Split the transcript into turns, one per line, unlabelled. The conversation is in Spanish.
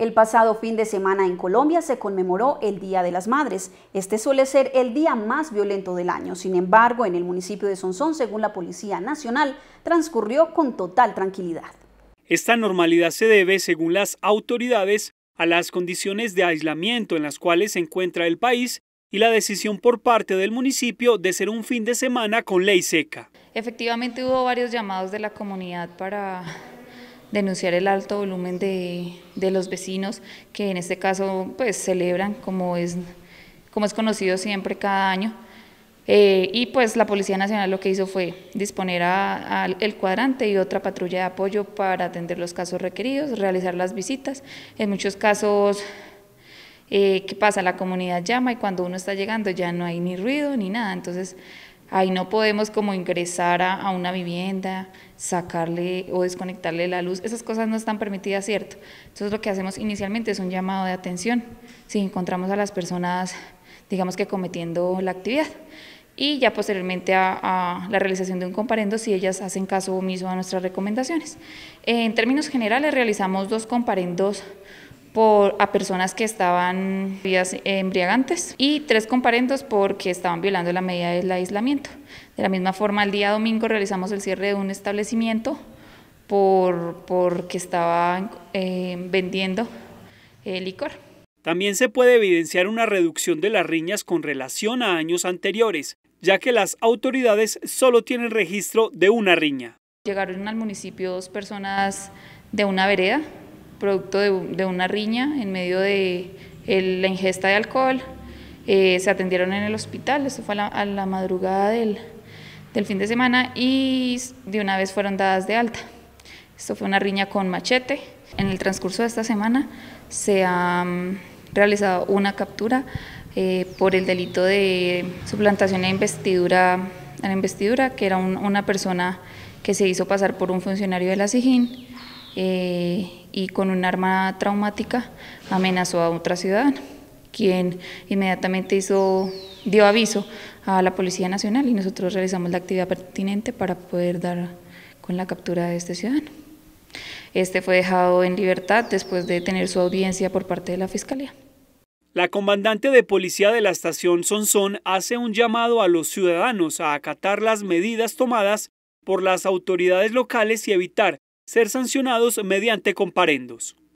El pasado fin de semana en Colombia se conmemoró el Día de las Madres. Este suele ser el día más violento del año. Sin embargo, en el municipio de Sonsón, según la Policía Nacional, transcurrió con total tranquilidad. Esta normalidad se debe, según las autoridades, a las condiciones de aislamiento en las cuales se encuentra el país y la decisión por parte del municipio de ser un fin de semana con ley seca.
Efectivamente hubo varios llamados de la comunidad para denunciar el alto volumen de, de los vecinos que en este caso pues celebran como es, como es conocido siempre cada año. Eh, y pues la Policía Nacional lo que hizo fue disponer al el cuadrante y otra patrulla de apoyo para atender los casos requeridos, realizar las visitas. En muchos casos, eh, ¿qué pasa? La comunidad llama y cuando uno está llegando ya no hay ni ruido ni nada. Entonces, Ahí no podemos como ingresar a, una vivienda, sacarle o desconectarle la luz. Esas cosas no están permitidas, ¿cierto? Entonces lo que hacemos inicialmente es un llamado de atención si encontramos a las personas, digamos que cometiendo la actividad. Y ya posteriormente a, a la realización de un comparendo si ellas hacen caso omiso a nuestras recomendaciones. En términos generales realizamos dos comparendos a personas que estaban embriagantes y tres comparendos porque estaban violando la medida del aislamiento. De la misma forma, el día domingo realizamos el cierre de un establecimiento por, porque estaba eh, vendiendo eh, licor.
También se puede evidenciar una reducción de las riñas con relación a años anteriores, ya que las autoridades solo tienen registro de una riña.
Llegaron al municipio dos personas de una vereda, producto de, una riña en medio de la ingesta de alcohol. Eh, se atendieron en el hospital, esto fue a la, madrugada del, fin de semana y de una vez fueron dadas de alta. Esto fue una riña con machete. En el transcurso de esta semana se ha mm, realizado una captura eh, por el delito de suplantación a investidura, la investidura que era una persona que se hizo pasar por un funcionario de la SIGIN eh, y con un arma traumática amenazó a otra ciudadana, quien inmediatamente hizo, dio aviso a la Policía Nacional y nosotros realizamos la actividad pertinente para poder dar con la captura de este ciudadano. Este fue dejado en libertad después de tener su audiencia por parte de la Fiscalía.
La comandante de policía de la estación Sonsón hace un llamado a los ciudadanos a acatar las medidas tomadas por las autoridades locales y evitar ser sancionados mediante comparendos.